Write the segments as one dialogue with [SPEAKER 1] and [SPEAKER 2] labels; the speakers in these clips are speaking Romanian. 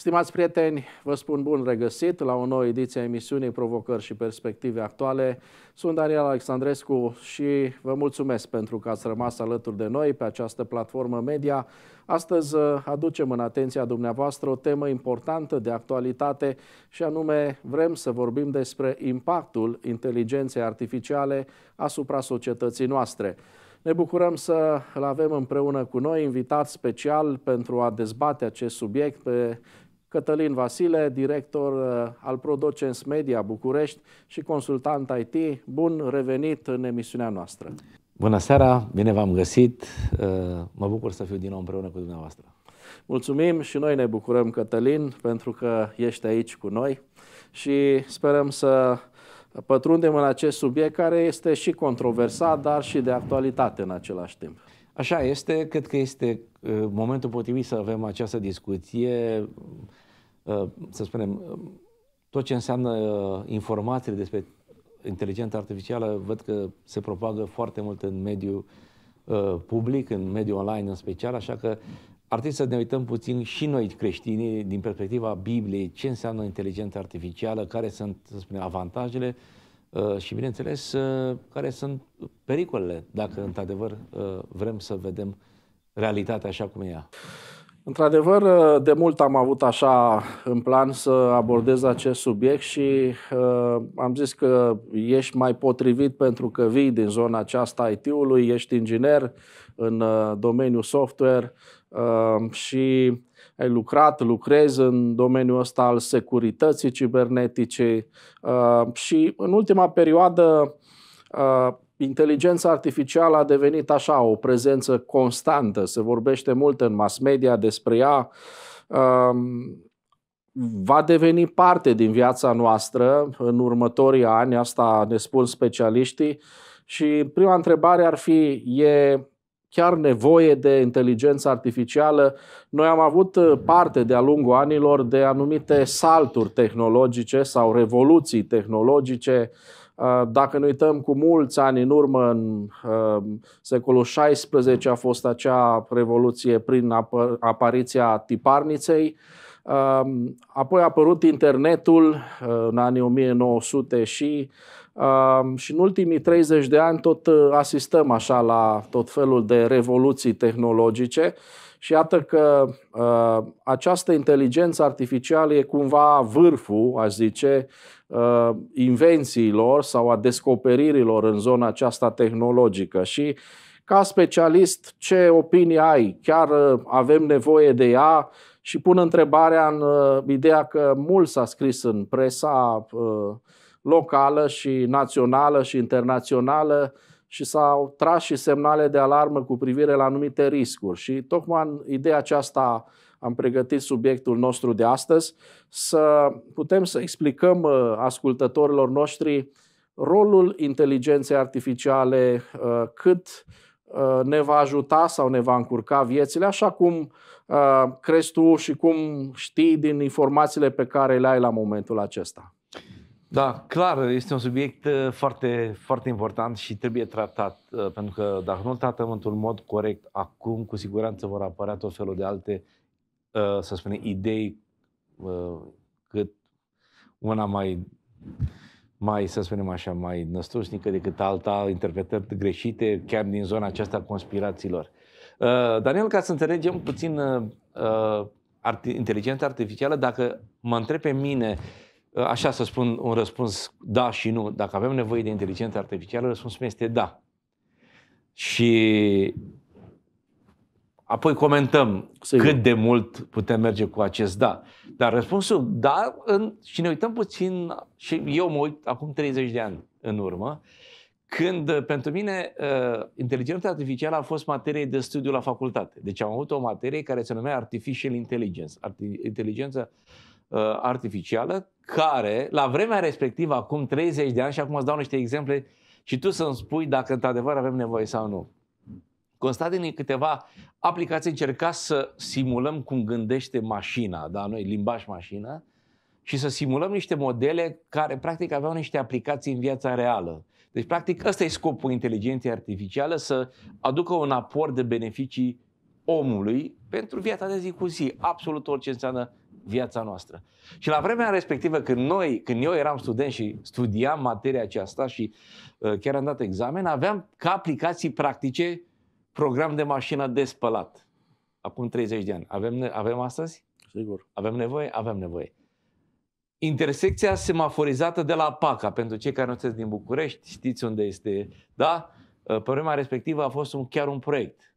[SPEAKER 1] Stimați prieteni, vă spun bun regăsit la o nouă ediție a emisiunii Provocări și Perspective Actuale. Sunt Daniel Alexandrescu și vă mulțumesc pentru că ați rămas alături de noi pe această platformă media. Astăzi uh, aducem în atenția dumneavoastră o temă importantă de actualitate și anume vrem să vorbim despre impactul inteligenței artificiale asupra societății noastre. Ne bucurăm să-l avem împreună cu noi, invitat special pentru a dezbate acest subiect pe Cătălin Vasile, director uh, al Prodocens Media București și consultant IT. Bun revenit în emisiunea noastră!
[SPEAKER 2] Bună seara, bine v-am găsit. Uh, mă bucur să fiu din nou împreună cu dumneavoastră.
[SPEAKER 1] Mulțumim și noi ne bucurăm, Cătălin, pentru că ești aici cu noi și sperăm să pătrundem în acest subiect care este și controversat, dar și de actualitate în același timp. Așa este, cred că este uh, momentul potrivit să avem această discuție,
[SPEAKER 2] uh, să spunem, uh, tot ce înseamnă informații despre inteligența artificială, văd că se propagă foarte mult în mediul public, în mediul online în special, așa că ar trebui să ne uităm puțin și noi creștinii din perspectiva Bibliei, ce înseamnă inteligența artificială, care sunt, să spunem, avantajele, Uh, și, bineînțeles, uh, care sunt pericolele, dacă, într-adevăr, uh, vrem să vedem realitatea așa cum e ea.
[SPEAKER 1] Într-adevăr, de mult am avut așa în plan să abordez acest subiect și uh, am zis că ești mai potrivit pentru că vii din zona aceasta IT-ului, ești inginer în uh, domeniul software uh, și ai lucrat, lucrezi în domeniul ăsta al securității cibernetice uh, și în ultima perioadă uh, inteligența artificială a devenit așa o prezență constantă, se vorbește mult în mass media despre ea, va deveni parte din viața noastră în următorii ani, asta ne spun specialiștii, și prima întrebare ar fi, e chiar nevoie de inteligență artificială. Noi am avut parte de-a lungul anilor de anumite salturi tehnologice sau revoluții tehnologice uh, Uh, dacă ne uităm cu mulți ani în urmă, în uh, secolul XVI a fost acea revoluție prin apariția tiparniței, uh, apoi a apărut internetul în anii 1900 și și în ultimii 30 de ani tot asistăm așa la tot felul de revoluții tehnologice și iată că această inteligență artificială e cumva vârful, aș zice, Uh, invențiilor sau a descoperirilor în zona aceasta tehnologică și ca specialist ce opinie ai? Chiar uh, avem nevoie de ea? Și pun întrebarea în uh, ideea că mult s-a scris în presa locală și națională și internațională și s-au tras și semnale de alarmă cu privire la anumite riscuri. Și tocmai în ideea aceasta am pregătit subiectul nostru de astăzi, să putem să explicăm uh, ascultătorilor noștri rolul inteligenței artificiale, uh, cât uh, ne va ajuta sau ne va încurca viețile, așa cum crezi tu și cum știi din informațiile pe care le ai la momentul acesta.
[SPEAKER 2] Da, clar, este un subiect foarte, foarte important și trebuie tratat, pentru că dacă nu tratăm într-un mod corect acum, cu siguranță vor apărea tot felul de alte Uh, să spunem, idei uh, cât una mai, mai, să spunem așa, mai năstrușnică decât alta, interpretări greșite, chiar din zona aceasta conspirațiilor. Uh, Daniel, ca să înțelegem puțin inteligența artificială, dacă mă întreb pe mine, așa să spun un răspuns da și nu, dacă avem nevoie de inteligență artificială, răspunsul meu este da. Și Apoi comentăm Sigur. cât de mult putem merge cu acest da. Dar răspunsul da, în, și ne uităm puțin, și eu mă uit acum 30 de ani în urmă, când uh, pentru mine uh, inteligența artificială a fost materie de studiu la facultate. Deci am avut o materie care se numea Artificial Intelligence, arti- inteligență uh, artificială, care la vremea respectivă, acum 30 de ani, și acum îți dau niște exemple, și tu să-mi spui dacă într-adevăr avem nevoie sau nu consta din câteva aplicații, încerca să simulăm cum gândește mașina, da, noi limbaj mașină, și să simulăm niște modele care practic aveau niște aplicații în viața reală. Deci, practic, ăsta e scopul inteligenței artificiale, să aducă un aport de beneficii omului pentru viața de zi cu zi, absolut orice înseamnă viața noastră. Și la vremea respectivă, când noi, când eu eram student și studiam materia aceasta și uh, chiar am dat examen, aveam ca aplicații practice program de mașină de spălat. Acum 30 de ani. Avem, ne- avem astăzi? Sigur. Avem nevoie? Avem nevoie. Intersecția semaforizată de la PACA, pentru cei care nu sunteți din București, știți unde este, da? Ă, problema respectivă a fost un, chiar un proiect.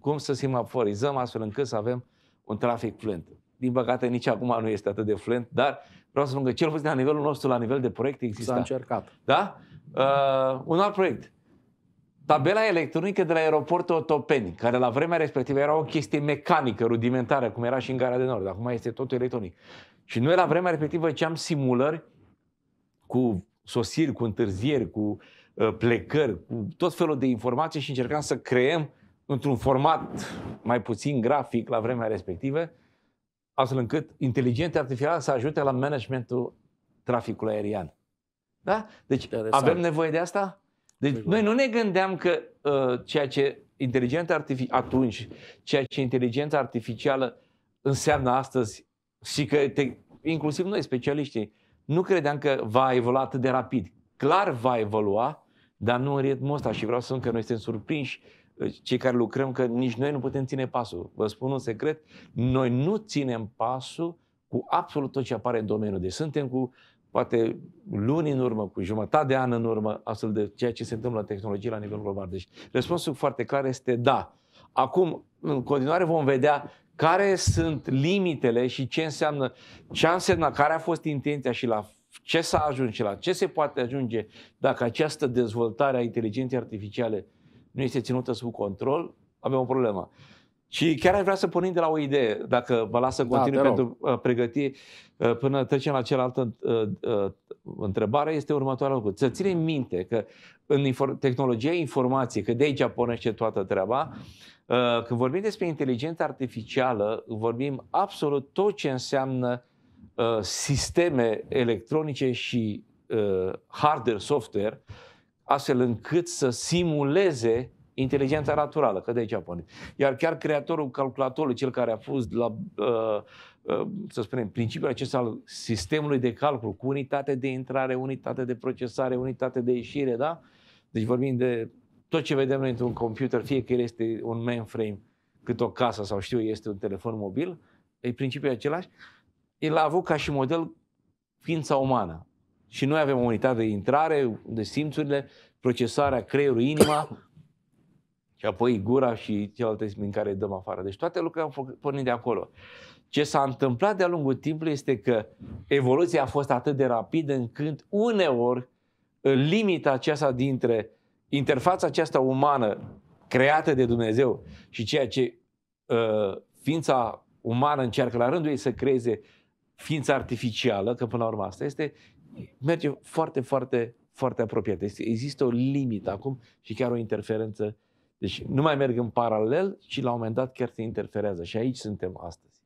[SPEAKER 2] Cum să semaforizăm astfel încât să avem un trafic fluent. Din păcate, nici acum nu este atât de fluent, dar vreau să spun că cel puțin la nivelul nostru, la nivel de proiect, există. S-a
[SPEAKER 1] încercat.
[SPEAKER 2] Da? Uh, un alt proiect. Tabela electronică de la aeroportul Otopeni, care la vremea respectivă era o chestie mecanică, rudimentară, cum era și în Gara de Nord, acum este tot electronic. Și noi la vremea respectivă făceam simulări cu sosiri, cu întârzieri, cu uh, plecări, cu tot felul de informații și încercam să creăm într-un format mai puțin grafic la vremea respectivă, astfel încât inteligența artificială să ajute la managementul traficului aerian. Da? Deci Interesant. avem nevoie de asta? Deci Sigur. Păi noi nu ne gândeam că uh, ceea ce inteligența artificială atunci, ceea ce inteligența artificială înseamnă astăzi și că te, inclusiv noi, specialiștii, nu credeam că va evolua atât de rapid. Clar va evolua, dar nu în ritmul ăsta și vreau să spun că noi suntem surprinși uh, cei care lucrăm că nici noi nu putem ține pasul. Vă spun un secret, noi nu ținem pasul cu absolut tot ce apare în domeniu. Deci suntem cu poate luni în urmă, cu jumătate de an în urmă, astfel de ceea ce se întâmplă la tehnologie la nivel global. Deci răspunsul foarte clar este da. Acum, în continuare vom vedea care sunt limitele și ce înseamnă, ce a însemnat, care a fost intenția și la ce s-a ajuns și la ce se poate ajunge dacă această dezvoltare a inteligenței artificiale nu este ținută sub control, avem o problemă. Și chiar aș vrea să pornim de la o idee, dacă vă las să da, continui da, pentru uh, pregătire, uh, până trecem la cealaltă uh, întrebare, este următoarea lucru. Să ținem mhm. minte că în tehnologia informației, că de aici pornește toată treaba, când vorbim despre inteligență artificială, vorbim absolut tot ce înseamnă sisteme electronice și hardware, software, astfel încât să simuleze inteligența naturală, că de aici a pornit. Iar chiar creatorul calculatorului, cel care a fost la, uh, uh, să spunem, principiul acesta al sistemului de calcul, cu unitate de intrare, unitate de procesare, unitate de ieșire, da? Deci vorbim de tot ce vedem noi într-un computer, fie că el este un mainframe, cât o casă sau știu, este un telefon mobil, e principiul același, el a avut ca și model ființa umană. Și noi avem o unitate de intrare, de simțurile, procesarea creierului, inima, și apoi gura și celelalte din care dăm afară. Deci toate lucrurile au pornit de acolo. Ce s-a întâmplat de-a lungul timpului este că evoluția a fost atât de rapidă încât uneori limita aceasta dintre interfața aceasta umană creată de Dumnezeu și ceea ce uh, ființa umană încearcă la rândul ei să creeze ființa artificială, că până la urmă asta este, merge foarte, foarte, foarte apropiat. Există o limită acum și chiar o interferență deci nu mai merg în paralel, ci la un moment dat chiar se interferează. Și aici suntem astăzi.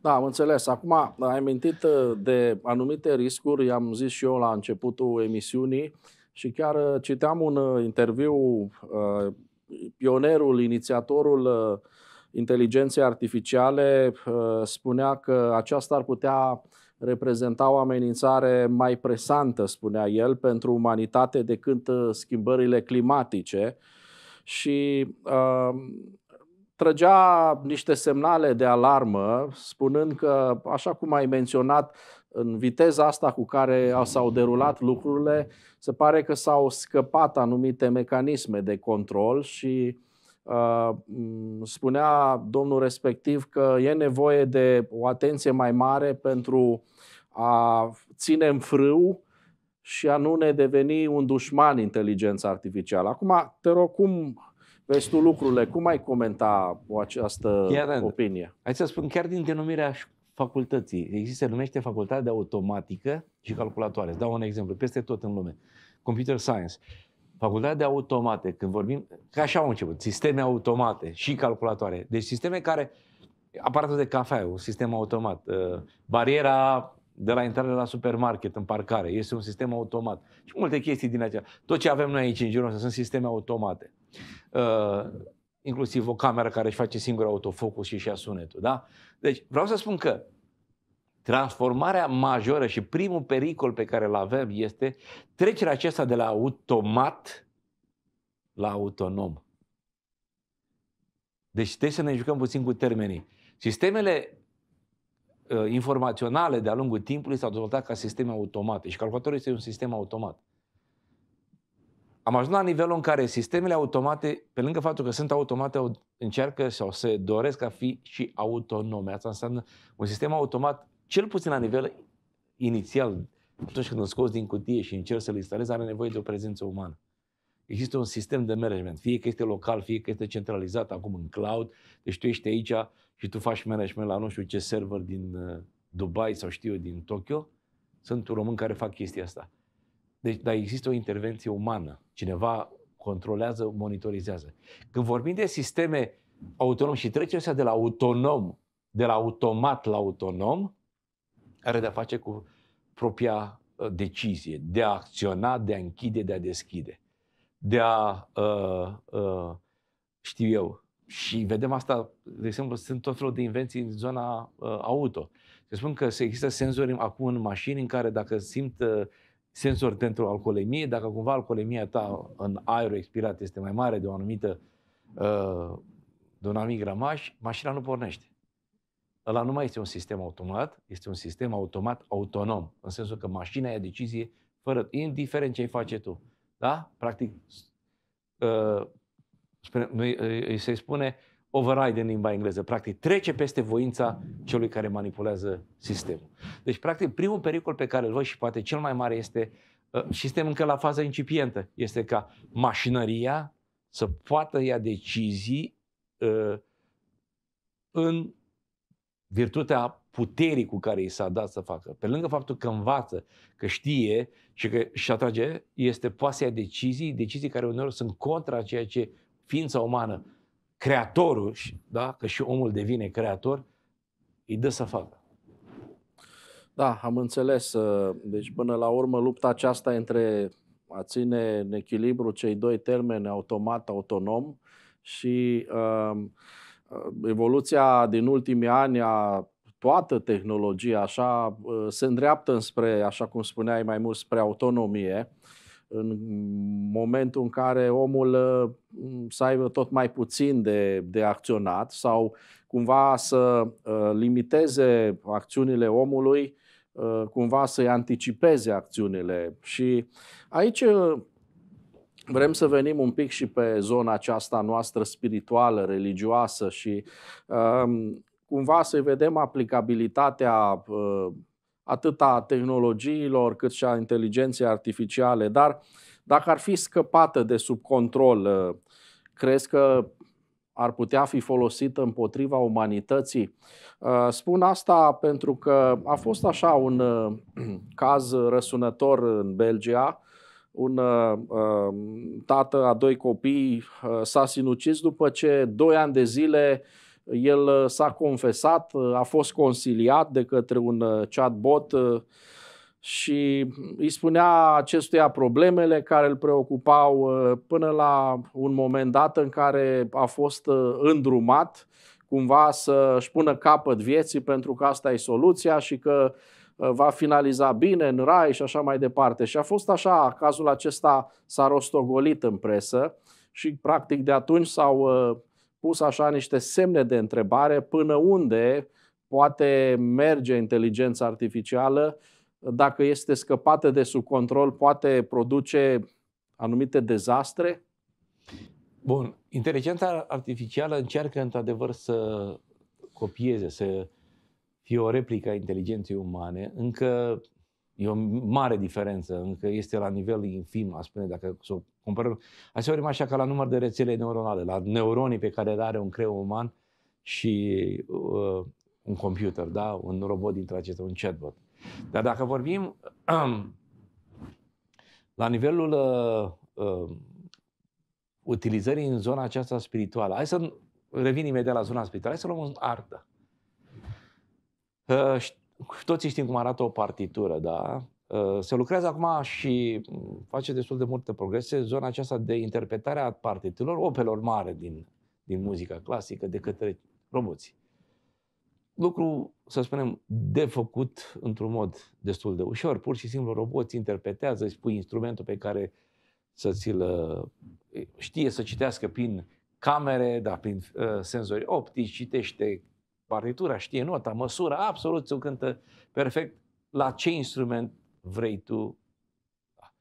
[SPEAKER 1] Da, am înțeles. Acum, ai mintit uh, de anumite riscuri, i-am zis și eu la începutul emisiunii și chiar uh, citeam un uh, interviu, pionerul, inițiatorul inteligenței artificiale spunea că aceasta ar putea reprezenta o amenințare mai presantă, spunea el, pentru umanitate decât schimbările climatice și uh, trăgea niște semnale de alarmă, spunând că, așa cum ai menționat, în viteza asta cu care s-au derulat lucrurile, se pare că s-au scăpat anumite mecanisme de control și uh, spunea domnul respectiv că e nevoie de o atenție mai mare pentru a ține în frâu și a nu ne deveni un dușman inteligența artificială. Acum, te rog, cum vezi tu lucrurile? Cum ai comenta această chiar, opinie? Hai să spun, chiar din
[SPEAKER 2] denumirea facultății. Există, numește Facultatea de Automatică și Calculatoare. Îți dau un exemplu, peste tot în lume. Computer Science. Facultatea de automate, când vorbim, ca așa au început, sisteme automate și calculatoare. Deci sisteme care, aparatul de cafea, un sistem automat, bariera de la intrare la supermarket, în parcare. Este un sistem automat. Și multe chestii din acelea. Tot ce avem noi aici în jurul nostru sunt sisteme automate. Uh, inclusiv o cameră care își face singur autofocus și și-a sunetul. Da? Deci vreau să spun că transformarea majoră și primul pericol pe care îl avem este trecerea aceasta de la automat la autonom. Deci trebuie să ne jucăm puțin cu termenii. Sistemele Uh, informaționale de-a lungul timpului s-au dezvoltat ca sisteme automate și calculatorul este un sistem automat. Am ajuns la nivelul în care sistemele automate, pe lângă faptul că sunt automate, încearcă sau se doresc a fi și autonome. Asta înseamnă un sistem automat, cel puțin la nivel inițial, atunci când îl scoți din cutie și încerci să-l instalezi, are nevoie de o prezență umană există un sistem de management, fie că este local, fie că este centralizat acum în cloud, deci tu ești aici și tu faci management la nu știu ce server din uh, Dubai sau știu eu, din Tokyo, sunt român care fac chestia asta. Deci, dar există o intervenție umană. Cineva controlează, monitorizează. Când vorbim de sisteme autonom și trecerea de la autonom, de la automat la autonom, are de-a face cu propria uh, decizie de a acționa, de a închide, de a deschide de a, uh, uh, știu eu, și vedem asta, de exemplu, sunt tot felul de invenții în zona uh, auto. Se spun că se există senzori acum în mașini în care dacă simt uh, senzori pentru alcoolemie, dacă cumva alcoolemia ta în aer expirat este mai mare de o anumită uh, de un anumit gramaj, mașina nu pornește. Ăla nu mai este un sistem automat, este un sistem automat autonom, în sensul că mașina ia decizie fără, indiferent ce ai face tu. Da? Practic, uh, spune, îi se spune override în limba engleză. Practic, trece peste voința celui care manipulează sistemul. Deci, practic, primul pericol pe care îl văd și poate cel mai mare este, uh, și suntem încă la faza incipientă, este ca mașinăria să poată ia decizii uh, în virtutea puterii cu care i s-a dat să facă. Pe lângă faptul că învață, că știe și că și atrage este poasea decizii, decizii care uneori sunt contra ceea ce ființa umană, creatorul, da, că și omul devine creator, îi dă să facă.
[SPEAKER 1] Da, am înțeles. Uh, deci până la urmă lupta aceasta între a ține în echilibru cei doi termeni automat, autonom și uh, uh evoluția din ultimii ani a toată tehnologia așa uh, se îndreaptă înspre, așa cum spuneai mai mult, spre autonomie, în momentul în care omul uh, să aibă tot mai puțin de, de acționat sau cumva să uh, limiteze acțiunile omului, cumva să-i anticipeze acțiunile. Și aici vrem să venim un pic și pe zona aceasta noastră spirituală, religioasă și cumva să vedem aplicabilitatea uh, atât a tehnologiilor cât și a inteligenței artificiale, dar dacă ar fi scăpată de sub control, uh, crezi că ar putea fi folosită împotriva umanității? Uh, spun asta pentru că a fost așa un caz răsunător în Belgia, un uh, tată a doi copii uh, s-a sinucis după ce doi ani de zile uh, el uh, s-a confesat, uh, a fost consiliat de către un uh, chatbot și îi spunea acestuia problemele care îl preocupau până la un moment dat în care a fost îndrumat cumva să-și pună capăt vieții pentru că asta e soluția și că va finaliza bine în rai și așa mai departe. Și a fost așa, cazul acesta s-a rostogolit în presă și practic de atunci s-au pus așa niște semne de întrebare până unde poate merge inteligența artificială, dacă este scăpată de sub control, poate produce anumite dezastre?
[SPEAKER 2] Bun. Inteligența artificială încearcă într-adevăr să copieze, să fie o replică a inteligenței umane. Încă E o mare diferență, încă este la nivel infim, a spune, dacă să o comparăm. Asemenea, așa ca la număr de rețele neuronale, la neuronii pe care le are un creier uman și uh, un computer, da? un robot dintre acestea, un chatbot. Dar dacă vorbim la nivelul uh, uh, utilizării în zona aceasta spirituală, hai să revin imediat la zona spirituală, hai să luăm un artă. Uh, toții știm cum arată o partitură, da? Uh, se lucrează acum și mm, face destul de multe progrese zona aceasta de interpretare a partiturilor, opelor mare din, din muzica clasică, de către roboții. Lucru, să spunem, de făcut într-un mod destul de ușor. Pur și simplu roboții interpretează, îi spui instrumentul pe care să ți-l uh, știe să citească prin camere, da, prin uh, senzori optici, citește partitura, știe nota, măsura, absolut, ți-o cântă perfect la ce instrument vrei tu. Da.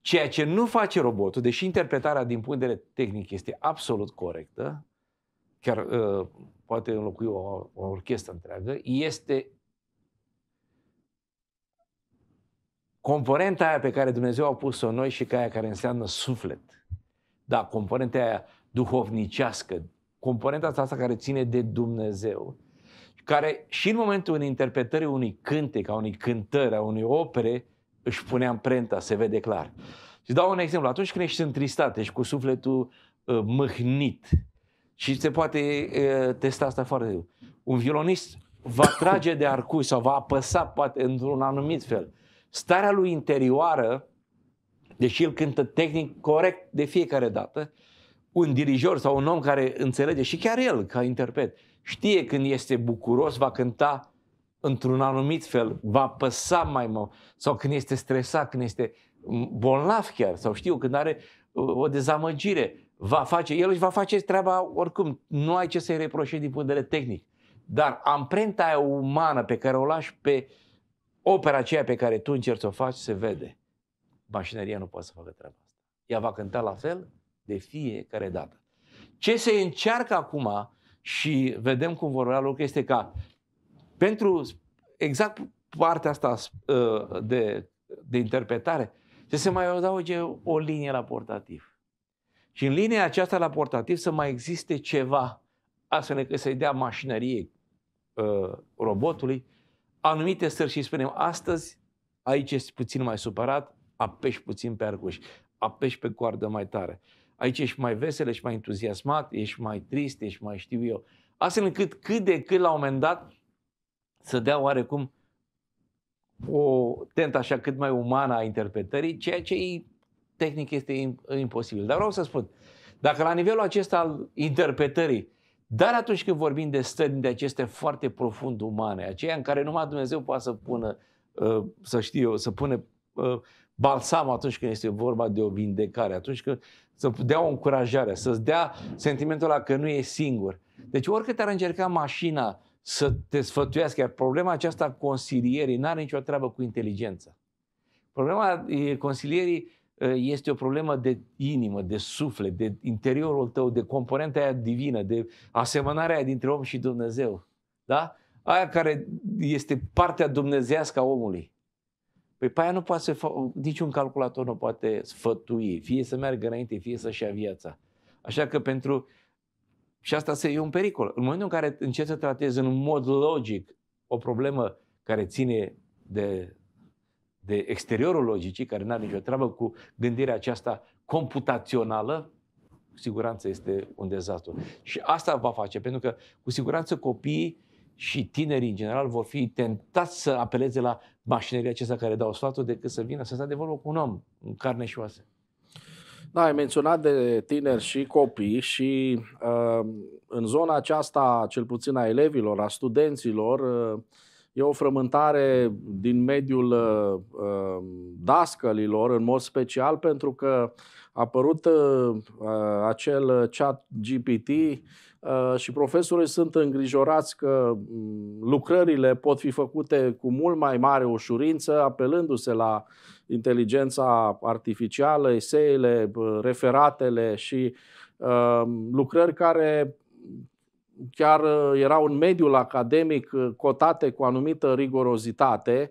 [SPEAKER 2] Ceea ce nu face robotul, deși interpretarea din punct de vedere tehnic este absolut corectă, chiar uh, poate înlocui o, o orchestră întreagă, este componenta aia pe care Dumnezeu a pus-o noi și ca aia care înseamnă suflet. Da, componenta aia duhovnicească, componenta asta, care ține de Dumnezeu, care și în momentul în interpretării unui cântec, a unei cântări, a unei opere, își pune amprenta, se vede clar. Și dau un exemplu. Atunci când ești întristat, ești cu sufletul uh, mâhnit și se poate uh, testa asta foarte greu. Un violonist va trage de arcuri sau va apăsa poate într-un anumit fel. Starea lui interioară, deși el cântă tehnic corect de fiecare dată, un dirijor sau un om care înțelege și chiar el ca interpret știe când este bucuros, va cânta într-un anumit fel, va păsa mai mult sau când este stresat, când este bolnav chiar sau știu când are uh, o dezamăgire, va face, el își va face treaba oricum, nu ai ce să-i reproșe din punct de vedere tehnic. Dar amprenta aia umană pe care o lași pe opera aceea pe care tu încerci să o faci se vede. Mașineria nu poate să facă treaba asta. Ea va cânta la fel, de fiecare dată. Ce se încearcă acum și vedem cum vor avea loc este ca pentru exact partea asta ă, de, de interpretare să se mai adauge o linie la portativ. Și în linia aceasta la portativ să mai existe ceva, astfel că să-i dea mașinărie ă, robotului anumite stări și spunem astăzi aici este puțin mai supărat, apeși puțin pe arcuș, apeși pe coardă mai tare aici ești mai vesel, ești mai entuziasmat, ești mai trist, ești mai știu eu. Astfel încât cât de cât la un moment dat să dea oarecum o tentă așa cât mai umană a interpretării, ceea ce e, tehnic este imposibil. Dar vreau să spun, dacă la nivelul acesta al interpretării, dar atunci când vorbim de stări de aceste foarte profund umane, aceea în care numai Dumnezeu poate să pună, ă, să știu eu, să pune ă, balsam atunci când este vorba de o vindecare, atunci când să dea o încurajare, să-ți dea sentimentul ăla că nu e singur. Deci oricât ar încerca mașina să te sfătuiască, iar problema aceasta a consilierii nu are nicio treabă cu inteligența. Problema consilierii este o problemă de inimă, de suflet, de interiorul tău, de componenta aia divină, de asemănarea aia dintre om și Dumnezeu. Da? Aia care este partea dumnezească a omului. Păi pe aia nu poate să fa- niciun calculator nu poate sfătui, fie să meargă înainte, fie să-și ia viața. Așa că pentru... Și asta se e un pericol. În momentul în care încerci să tratezi în mod logic o problemă care ține de, de exteriorul logicii, care nu are nicio treabă cu gândirea aceasta computațională, cu siguranță este un dezastru. Și asta va face, pentru că cu siguranță copiii și tinerii în general vor fi tentați să apeleze la mașinăria acestea care dau sfatul decât să vină să stea de vorbă cu un om în carne și oase.
[SPEAKER 1] Da, ai menționat de tineri și copii și uh, în zona aceasta, cel puțin a elevilor, a studenților, uh, e o frământare din mediul uh, uh dascălilor, în mod special pentru că a apărut uh, uh acel chat GPT Uh, și profesorii sunt îngrijorați că mm, lucrările pot fi făcute cu mult mai mare ușurință, apelându-se la inteligența artificială, eseile, uh, referatele și uh, lucrări care chiar erau în mediul academic cotate cu anumită rigorozitate,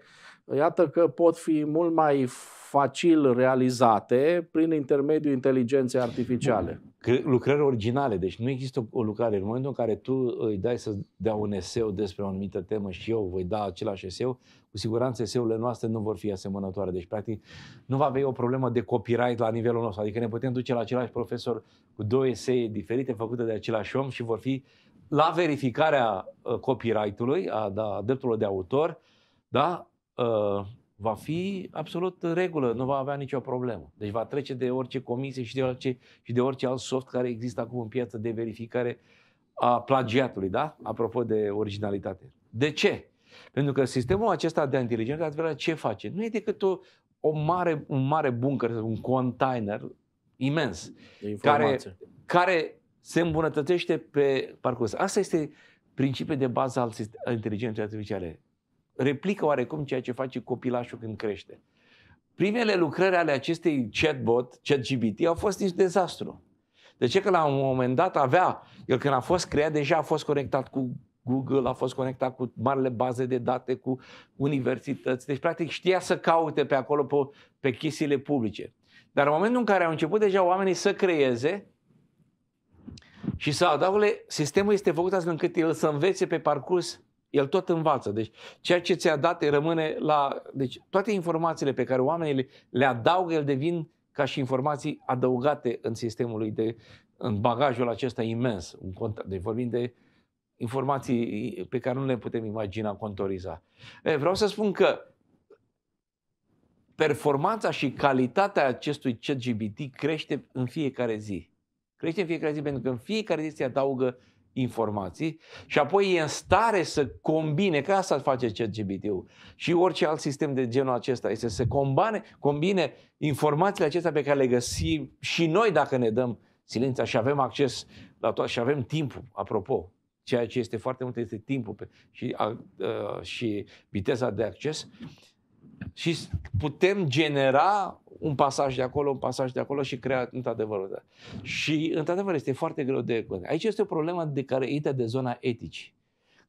[SPEAKER 1] iată că pot fi mult mai facil realizate prin intermediul inteligenței artificiale.
[SPEAKER 2] Lucrări originale, deci nu există o lucrare. În momentul în care tu îi dai să dea un eseu despre o anumită temă și eu voi da același eseu, cu siguranță eseurile noastre nu vor fi asemănătoare. Deci, practic, nu va avea o problemă de copyright la nivelul nostru. Adică ne putem duce la același profesor cu două esee diferite făcute de același om și vor fi la verificarea uh, copyright-ului, a, da, a dreptului de autor, da? Uh, va fi absolut în regulă, nu va avea nicio problemă. Deci va trece de orice comisie și de orice, și de orice alt soft care există acum în piață de verificare a plagiatului, da? Apropo de originalitate. De ce? Pentru că sistemul acesta de inteligență artificială ce face? Nu e decât o, o mare, un mare bunker, un container imens, care, care se îmbunătățește pe parcurs. Asta este principiul de bază al inteligenței artificiale replică oarecum ceea ce face copilașul când crește. Primele lucrări ale acestei chatbot, ChatGPT, au fost nici dezastru. De ce? Că la un moment dat avea, el când a fost creat, deja a fost conectat cu Google, a fost conectat cu marile baze de date, cu universități. Deci, practic, știa să caute pe acolo pe, pe chestiile publice. Dar în momentul în care au început deja oamenii să creeze și să adaugă, sistemul este făcut astfel încât el să învețe pe parcurs el tot învață. Deci ceea ce ți-a dat rămâne la... Deci toate informațiile pe care oamenii le, le adaugă, el devin ca și informații adăugate în sistemul lui, de, în bagajul acesta imens. Un cont, deci vorbim de informații pe care nu le putem imagina, contoriza. E, vreau să spun că performanța și calitatea acestui ChatGPT crește în fiecare zi. Crește în fiecare zi pentru că în fiecare zi se adaugă uh, informații și apoi e în stare să combine, că asta face cgbt ul și orice alt sistem de genul acesta, este să combine, combine informațiile acestea pe care le găsim și noi dacă ne dăm silința și avem acces la toate și avem timpul, apropo, ceea ce este foarte mult este timpul pe, și, a, a, uh, și viteza de acces și putem genera un pasaj de acolo, un pasaj de acolo și crea într-adevăr. Și într-adevăr este foarte greu de... Aici este o problemă de care intră de zona eticii.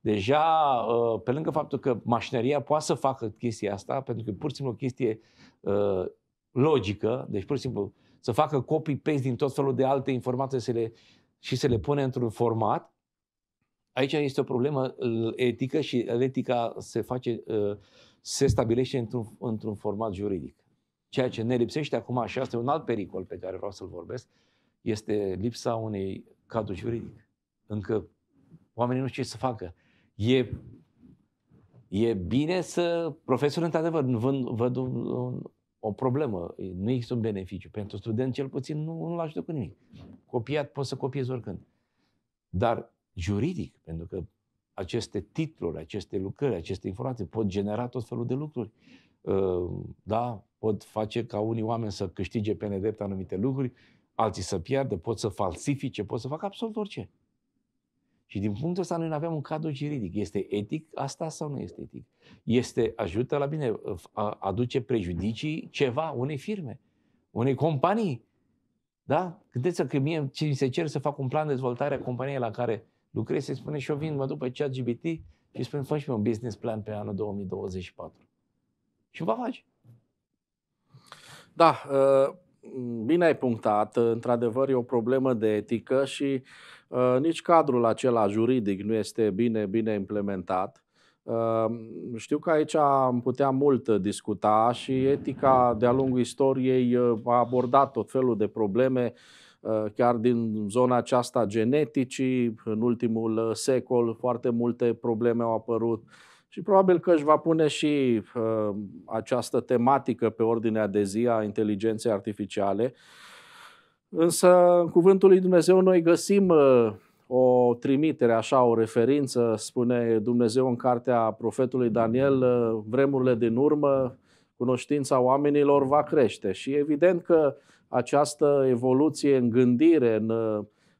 [SPEAKER 2] Deja, ă, pe lângă faptul că mașinăria poate să facă chestia asta, pentru că pur și simplu o chestie ă, logică, deci pur și simplu să facă copy-paste din tot felul de alte informații să le, și să le pune într-un format, aici este o problemă etică și etica se face uh, se stabilește într-un, într-un format juridic. Ceea ce ne lipsește acum, și asta e un alt pericol pe care vreau să-l vorbesc, este lipsa unei cadru juridic. Încă oamenii nu știu ce să facă. E, e bine să... Profesorul, într-adevăr, văd, văd un, un, o problemă. Nu există un beneficiu. Pentru student, cel puțin, nu, nu-l ajută cu nimic. Copiat, poți să copiezi oricând. Dar juridic, pentru că aceste titluri, aceste lucrări, aceste informații pot genera tot felul de lucruri. Ehm, da, pot face ca unii oameni să câștige pe nedrept anumite lucruri, alții să piardă, pot să falsifice, pot să facă absolut orice. Și din punctul ăsta noi nu avem un cadru juridic. Este etic asta sau nu este etic? Este ajută la bine, aduce prejudicii ceva unei firme, unei companii. Da? Gândiți-vă că mie ce mi se cer să fac un plan de dezvoltare a companiei la care lucrez, se spune și eu vin, mă duc pe chat GBT și spun, fă și un business plan pe anul 2024. Și va face.
[SPEAKER 1] Da, uh, bine ai punctat. Într-adevăr, e o problemă de etică și uh, nici cadrul acela juridic nu este bine, bine implementat. Uh, știu că aici am putea mult discuta și etica de-a lungul istoriei a abordat tot felul de probleme Uh, chiar din zona aceasta geneticii, în ultimul uh, secol foarte multe probleme au apărut și probabil că își va pune și uh, această tematică pe ordinea de zi a inteligenței artificiale. Însă, în cuvântul lui Dumnezeu, noi găsim o trimitere, așa, o referință, spune Dumnezeu în cartea profetului Daniel, vremurile din urmă, cunoștința oamenilor va crește. Și evident că această evoluție în gândire, în,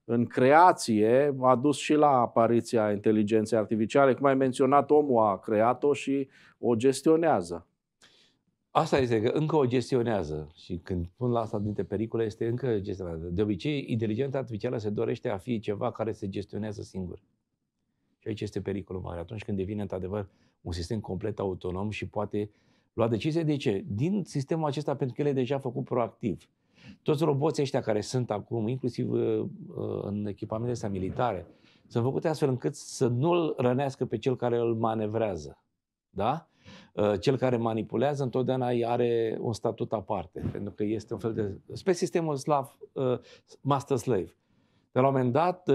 [SPEAKER 1] în creație, a dus și la apariția inteligenței artificiale. Cum ai menționat, omul a creat-o și o gestionează.
[SPEAKER 2] Asta este, că încă o gestionează și când pun la asta dintre pericole, este încă gestionează. De obicei, inteligența artificială se dorește a fi ceva care se gestionează singur. Și aici este pericolul mare. Atunci când devine, într-adevăr, un sistem complet autonom și poate lua decizie. De ce? Din sistemul acesta, pentru că el e deja făcut proactiv. Toți roboții ăștia care sunt acum, inclusiv uh, uh, în echipamentele astea militare, sunt făcute astfel încât să nu-l rănească pe cel care îl manevrează. Da? Uh, cel care manipulează întotdeauna are un statut aparte, pentru că este un fel de... Spre sistemul slav, master-slave. De la un moment dat,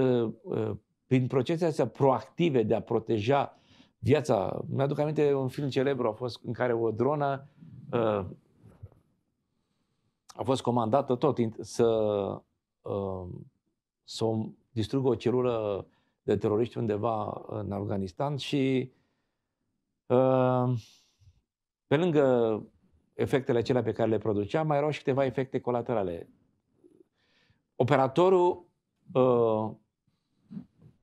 [SPEAKER 2] prin procesele astea proactive de a proteja viața. Mi-aduc aminte un film celebru a fost în care o dronă a fost comandată tot să, uh, să distrugă o celulă de teroriști undeva în Afganistan și uh, pe lângă efectele acelea pe care le producea, mai erau și câteva efecte colaterale. Operatorul uh,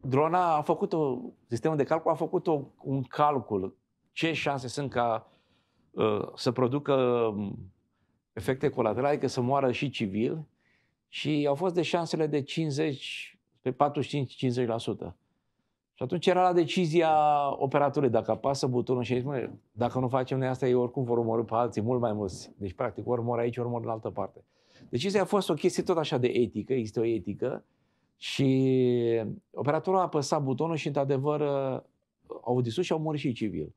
[SPEAKER 2] drona a făcut o, sistemul de calcul a făcut o, un calcul. Ce șanse sunt ca să producă efecte colaterale, că adică să moară și civil și au fost de șansele de 50, pe 45-50%. Și atunci era la decizia operatorului dacă apasă butonul și zice, dacă nu facem noi asta, ei oricum vor omorâ pe alții mult mai mulți. Deci, practic, ori mor aici, ori mor în altă parte. Decizia a fost o chestie tot așa de etică, există o etică și operatorul a apăsat butonul și, într-adevăr, au distrus și au murit și civil.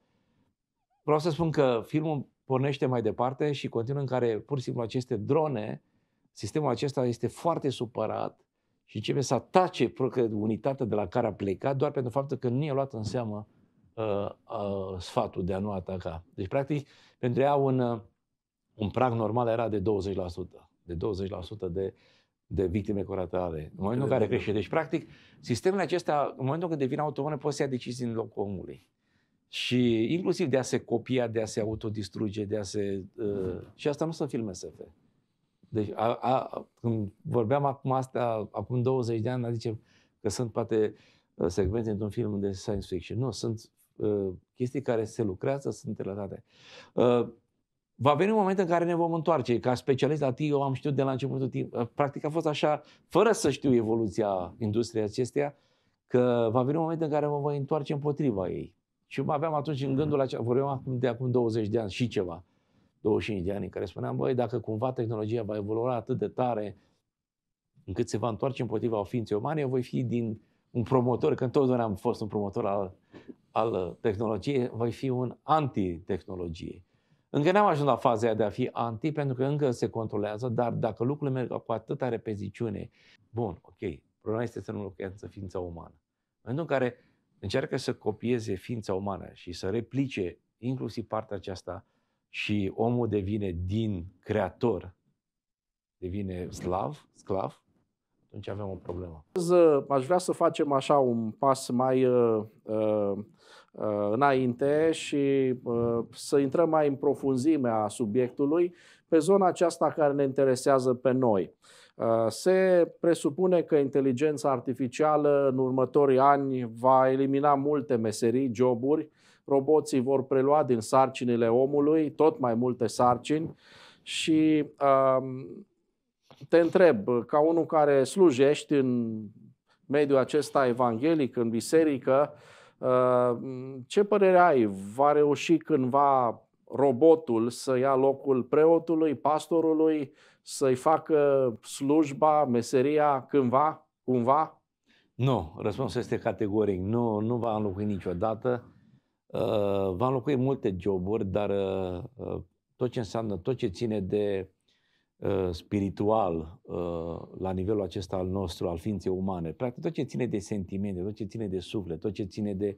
[SPEAKER 2] Vreau să spun că filmul pornește mai departe și continuă în care pur și simplu aceste drone, sistemul acesta este foarte supărat și începe să atace unitatea de la care a plecat doar pentru faptul că nu i-a luat în seamă uh, uh, sfatul de a nu ataca. Deci, practic, pentru ea un, uh, un prag normal era de 20%. De 20% de, de victime colaterale. În momentul în care da. crește. Deci, practic, sistemele acestea, în momentul când devin autonome, poți să ia decizii în locul omului. Și inclusiv de a se copia, de a se autodistruge, de a se... Uh, mm-hmm. și asta nu sunt filme SF. Deci a, a, când vorbeam acum asta, acum 20 de ani, adică că sunt poate uh, secvențe într-un film de science fiction. Nu, sunt uh, chestii care se lucrează, sunt relatate. Uh, va veni un moment în care ne vom întoarce. Ca specialist la tine, eu am știut de la începutul timp. Uh, practic a fost așa, fără să știu evoluția industriei acesteia, că va veni un moment în care mă voi întoarce împotriva ei și aveam atunci în gândul acela, vorbeam acum de acum 20 de ani și ceva, 25 de ani, în care spuneam, băi, dacă cumva tehnologia va evolua atât de tare încât se va întoarce împotriva ființei umane, eu voi fi din un promotor, că întotdeauna am fost un promotor al, al tehnologiei, voi fi un anti-tehnologie. Încă n-am ajuns la faza aia de a fi anti, pentru că încă se controlează, dar dacă lucrurile merg cu atâta repeziciune, bun, ok, problema este să nu locuiască ființa umană. În momentul în care încearcă să copieze ființa umană și să replice inclusiv partea aceasta și omul devine din creator, devine slav, sclav, atunci avem o problemă.
[SPEAKER 1] Aș vrea să facem așa un pas mai uh, uh, uh înainte și uh, să intrăm mai în profunzimea subiectului pe zona aceasta care ne interesează pe noi. Uh, se presupune că inteligența artificială în următorii ani va elimina multe meserii, joburi, roboții vor prelua din sarcinile omului tot mai multe sarcini și um, te întreb, ca unul care slujești în mediul acesta evanghelic, în biserică, uh, ce părere ai? Va reuși cândva robotul să ia locul preotului, pastorului, să-i facă slujba, meseria cândva, cumva?
[SPEAKER 2] Nu, răspunsul este categoric. Nu, nu va înlocui niciodată. Uh, va înlocui multe joburi, dar uh, tot ce înseamnă, tot ce ține de uh, spiritual uh, la nivelul acesta al nostru, al ființei umane, practic tot ce ține de sentimente, tot ce ține de suflet, tot ce ține de,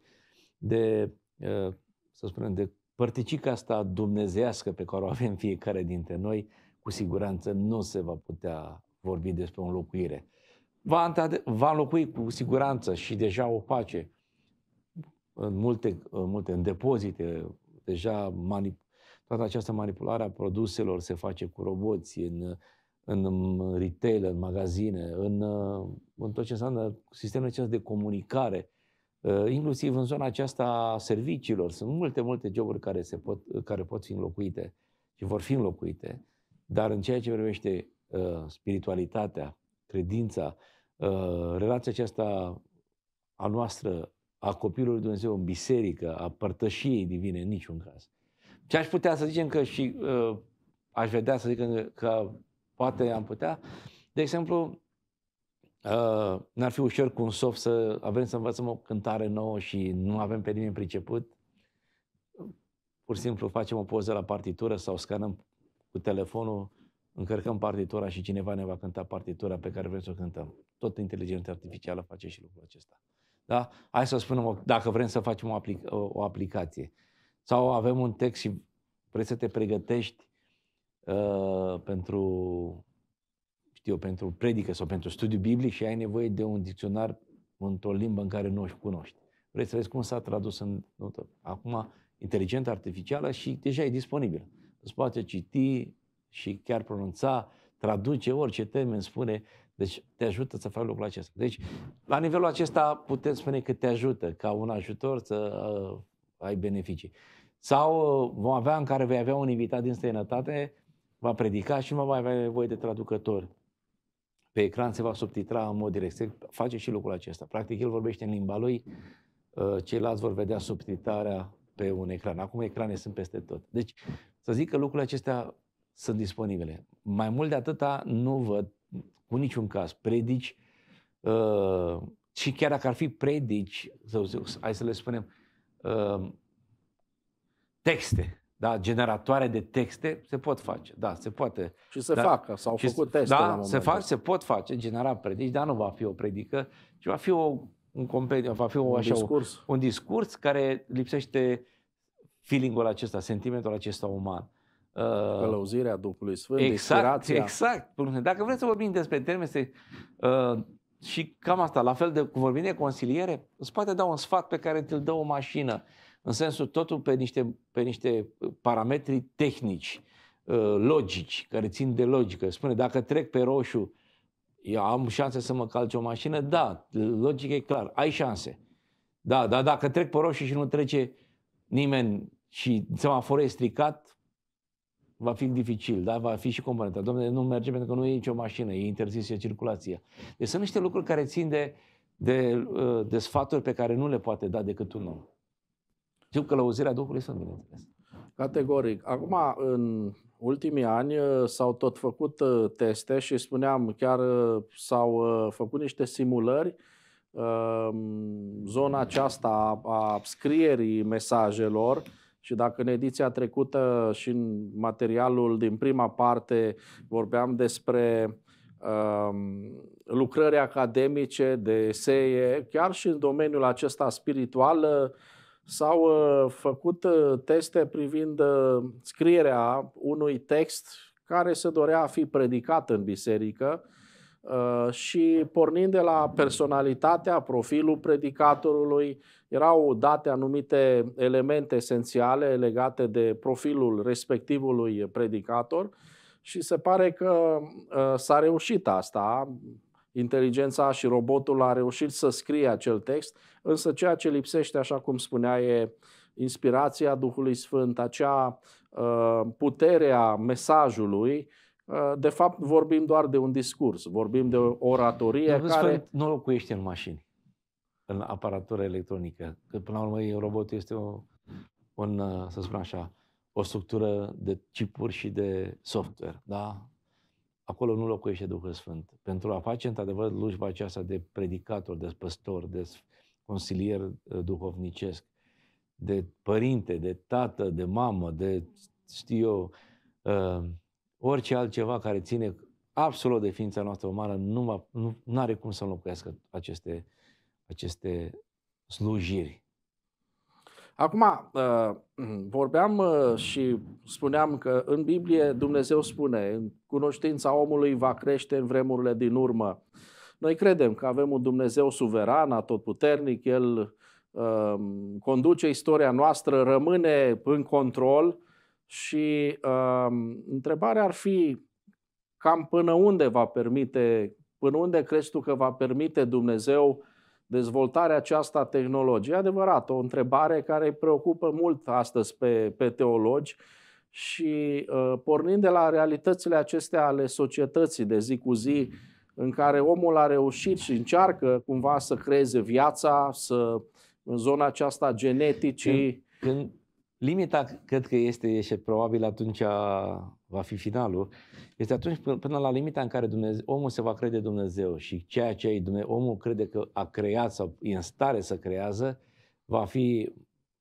[SPEAKER 2] de uh, să spunem, de părticica asta dumnezească pe care o avem fiecare dintre noi, uh, cu siguranță nu se va putea vorbi despre o înlocuire. Va, va înlocui cu siguranță și deja o face în multe, în multe în depozite, deja manip, toată această manipulare a produselor se face cu roboți în, în retail, în magazine, în, în tot ce înseamnă sistemul acesta de comunicare, eh, inclusiv în zona aceasta a serviciilor. Sunt multe, multe joburi care, se pot, care pot fi înlocuite și vor fi înlocuite. Dar în ceea ce privește uh, spiritualitatea, credința, uh, relația aceasta a noastră, a copilului Dumnezeu în biserică, a părtășiei divine, în niciun caz. Ce aș putea să zicem că și uh, aș vedea să zic că, că poate am putea, de exemplu, uh, n-ar fi ușor cu un soft să avem să învățăm o cântare nouă și nu avem pe nimeni priceput, pur și simplu facem o poză la partitură sau scanăm cu telefonul, încărcăm partitura și cineva ne va cânta partitura pe care vrem să o cântăm. Tot inteligența artificială face și lucrul acesta. Da? Hai să spunem, dacă vrem să facem o, aplic- o aplicație sau avem un text și vrei să te pregătești uh, pentru, știu, pentru predică sau pentru studiu biblic și ai nevoie de un dicționar într-o limbă în care nu o cunoști. Vrei să vezi cum s-a tradus în... Acum, inteligența artificială și deja e disponibilă îți poate citi și chiar pronunța, traduce orice termen, spune, deci te ajută să faci lucrul acesta. Deci, la nivelul acesta putem spune că te ajută, ca un ajutor să uh, ai beneficii. Sau uh, vom avea în care vei avea un invitat din străinătate, va predica și nu va avea nevoie de traducător Pe ecran se va subtitra în mod direct. Face și lucrul acesta. Practic, el vorbește în limba lui, uh, ceilalți vor vedea subtitrarea pe un ecran. Acum ecrane sunt peste tot. Deci, să zic că lucrurile acestea sunt disponibile. Mai mult de atâta nu văd cu niciun caz predici uh, și chiar dacă ar fi predici, sau, hai să le spunem, uh, texte, da, generatoare de texte, se pot face, da, se poate. Și se da, fac, s-au făcut teste. Da, se fac, se pot face, genera predici, dar nu va fi o predică, ci va fi o un compendiu, va fi un, așa, discurs. un discurs care lipsește feelingul acesta, sentimentul acesta uman. Uh, Călăuzirea Duhului Sfânt, exact, Exact. Dacă vreți să vorbim despre termen, este, uh, și cam asta, la fel de cu vorbim de consiliere, îți poate da un sfat pe care ți-l dă o mașină, în sensul totul pe niște, pe niște parametri tehnici, uh, logici, care țin de logică. Spune, dacă trec pe roșu, uh, eu am șanse să mă calce o mașină? Da, logic e clar, ai șanse. Da, dar dacă trec pe roșu și nu trece nimeni și semaforul e stricat, va fi dificil, da? va fi și componenta. Domnule, nu merge pentru că nu e nicio mașină, e interzisă circulația. Deci sunt niște lucruri care țin de, de, de sfaturi pe care nu le poate da decât un om. Știu că lăuzirea Duhului sunt, bineînțeles.
[SPEAKER 1] Categoric. Acum, în ultimii ani uh, s-au tot făcut uh, teste și spuneam, chiar uh, s-au făcut niște simulări um, zona aceasta a scrierii mesajelor și dacă în ediția trecută și în materialul din prima parte vorbeam despre um, lucrări academice, de eseie chiar și în domeniul acesta spiritual S-au uh, făcut uh, teste privind uh, scrierea unui text care se dorea a fi predicat în biserică și pornind de la personalitatea, profilul predicatorului, erau date anumite elemente esențiale legate de profilul respectivului predicator și se pare că s-a reușit asta. Inteligența și robotul a reușit să scrie acel text, însă ceea ce lipsește, așa cum spunea, e inspirația Duhului Sfânt, acea uh, putere a mesajului, uh, de fapt vorbim doar de un discurs, vorbim de o oratorie Duhul care... Sfânt
[SPEAKER 2] nu locuiește în mașini, în aparatură electronică, că până la urmă robotul este o, un, uh, să spun așa, o structură de chipuri și de software, da? acolo nu locuiește Duhul Sfânt. Pentru a face într-adevăr lujba aceasta de predicator, de păstor, de consilier uh, duhovnicesc, de părinte, de tată, de mamă, de știu eu, uh, orice altceva care ține absolut de ființa noastră umană, nu, nu are cum să înlocuiască aceste, aceste slujiri
[SPEAKER 1] Acum, uh, mhm, vorbeam uh, și spuneam că în Biblie Dumnezeu spune, cunoștința omului va crește în vremurile din urmă. Noi credem că avem un Dumnezeu suveran, atotputernic, El um, conduce istoria noastră, rămâne în control și um, întrebarea ar fi cam până unde va permite, până unde crezi tu că va permite Dumnezeu dezvoltarea aceasta tehnologiei. Adevărat, o întrebare care îi preocupă mult astăzi pe, pe teologi și uh, pornind de la realitățile acestea ale societății de zi cu zi, în care omul a reușit și încearcă cumva să creeze viața, să în zona aceasta geneticii. Când, când
[SPEAKER 2] limita cred că este și probabil atunci a va fi finalul, este atunci până, la limita în care Dumnezeu, omul se va crede Dumnezeu și ceea ce Dumnezeu, omul crede că a creat sau e în stare să creează, va fi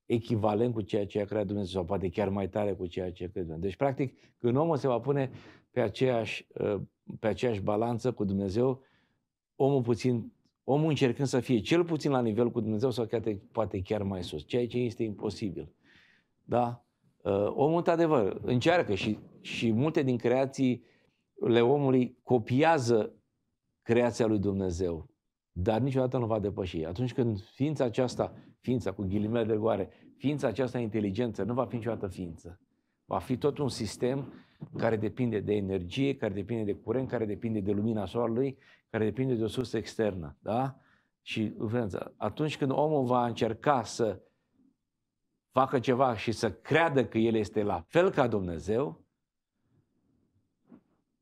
[SPEAKER 2] echivalent cu ceea ce a creat Dumnezeu sau poate chiar mai tare cu ceea ce crede Dumnezeu. Deci, practic, când omul se va pune pe aceeași, uh, pe aceeași balanță cu Dumnezeu, omul puțin omul încercând să fie cel puțin la nivel cu Dumnezeu sau chiar, poate chiar mai sus, ceea ce este imposibil. Da? Uh, omul, într-adevăr, încearcă și, și multe din creațiile omului copiază creația lui Dumnezeu, dar niciodată nu va depăși. Atunci când ființa aceasta, ființa cu ghilimele de goare, ființa aceasta inteligență, nu va fi niciodată ființă. Va fi tot un sistem care depinde de energie, care depinde de curent, care depinde de lumina soarelui, care depinde de o sursă externă. Da? Și atunci când omul va încerca să facă ceva și să creadă că El este la fel ca Dumnezeu,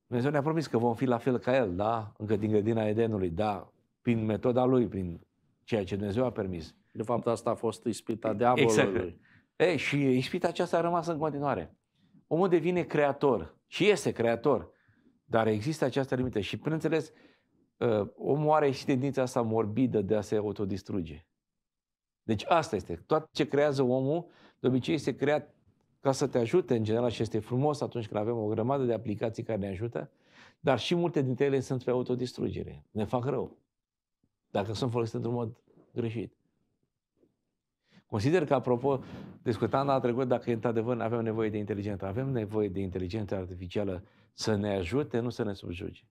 [SPEAKER 2] Dumnezeu ne-a promis că vom fi la fel ca El, da? Încă din grădina Edenului, da? Prin metoda Lui, prin ceea ce Dumnezeu a permis. De fapt, asta a fost ispita diavolului. Exact. E, și ispita aceasta a rămas în continuare. Omul devine creator și este creator, dar există această limită. Și, bineînțeles, ă, omul are și tendința asta morbidă de a se autodistruge. Deci asta este. Tot ce creează omul, de obicei este creat ca să te ajute în general și este frumos atunci când avem o grămadă de aplicații care ne ajută, dar și multe dintre ele sunt pe autodistrugere. Ne fac rău. Dacă sunt folosite într-un mod greșit. Consider că, apropo, discutam la trecut dacă într-adevăr avem nevoie de inteligență. Avem nevoie de inteligență artificială să ne ajute, nu să ne subjuge.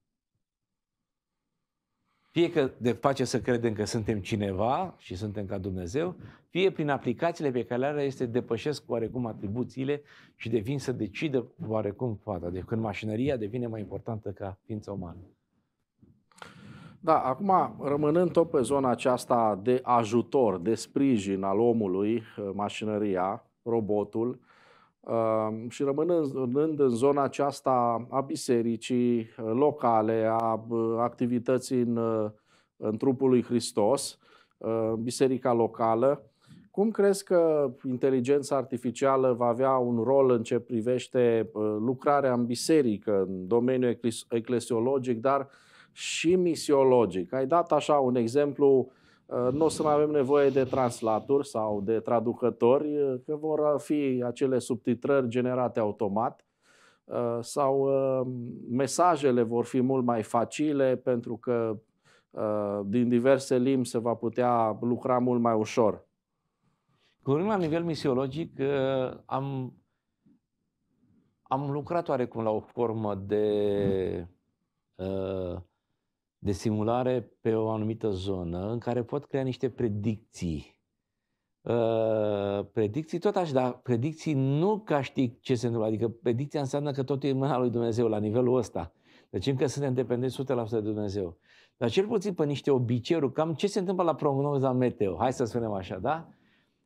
[SPEAKER 2] Fie că ne face să credem că suntem cineva și suntem ca Dumnezeu, fie prin aplicațiile pe care le are este depășesc oarecum atribuțiile și devin să decidă oarecum fata. Deci când mașinăria devine mai importantă ca ființa umană.
[SPEAKER 1] Da, acum rămânând tot pe zona aceasta de ajutor, de sprijin al omului, mașinăria, robotul, și rămânând în zona aceasta a bisericii uh, locale, a uh, activității în, uh, în trupul lui Hristos, biserica locală, cum crezi că inteligența artificială va avea un rol în ce privește lucrarea în biserică, în domeniul eclesiologic, dar și misiologic? Ai dat așa un exemplu uh, Uh, nu o să mai avem nevoie de translatori sau de traducători, uh, că vor fi acele subtitrări generate automat uh, sau mesajele vor fi mult mai facile pentru că din diverse limbi se va putea lucra mult mai ușor.
[SPEAKER 2] Curând la nivel misiologic, am, am lucrat oarecum la o formă de uh, de simulare pe o anumită zonă în care pot crea niște predicții. Uh, predicții tot așa, dar predicții nu ca știi ce se întâmplă. Adică predicția înseamnă că tot e în mâna lui Dumnezeu la nivelul ăsta. Deci încă suntem dependenți 100% de Dumnezeu. Dar cel puțin pe niște obiceiuri, cam ce se întâmplă la prognoza meteo. Hai să spunem așa, da?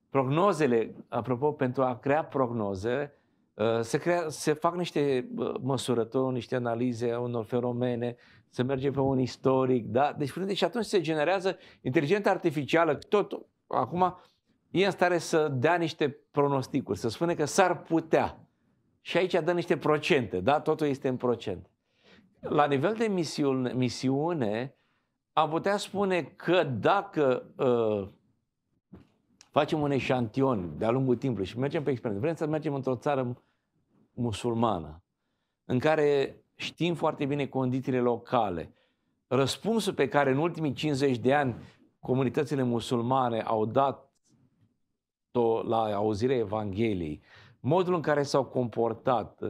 [SPEAKER 2] Prognozele, apropo, pentru a crea prognoze, uh, se, crea, se fac niște uh, măsurători, niște analize a unor fenomene, să mergem pe un istoric, da? Deci, până și atunci se generează inteligența artificială, tot acum e în stare să dea niște pronosticuri, să spune că s-ar putea. Și aici dă niște procente, da? Totul este în procent. La nivel de misiune, misiune am putea spune că dacă uh, facem un eșantion de-a lungul timpului și mergem pe experiență, vrem să mergem într-o țară musulmană, în care Știm foarte bine condițiile locale. Răspunsul pe care în ultimii 50 de ani comunitățile musulmane au dat la auzirea Evangheliei, modul în care s-au comportat,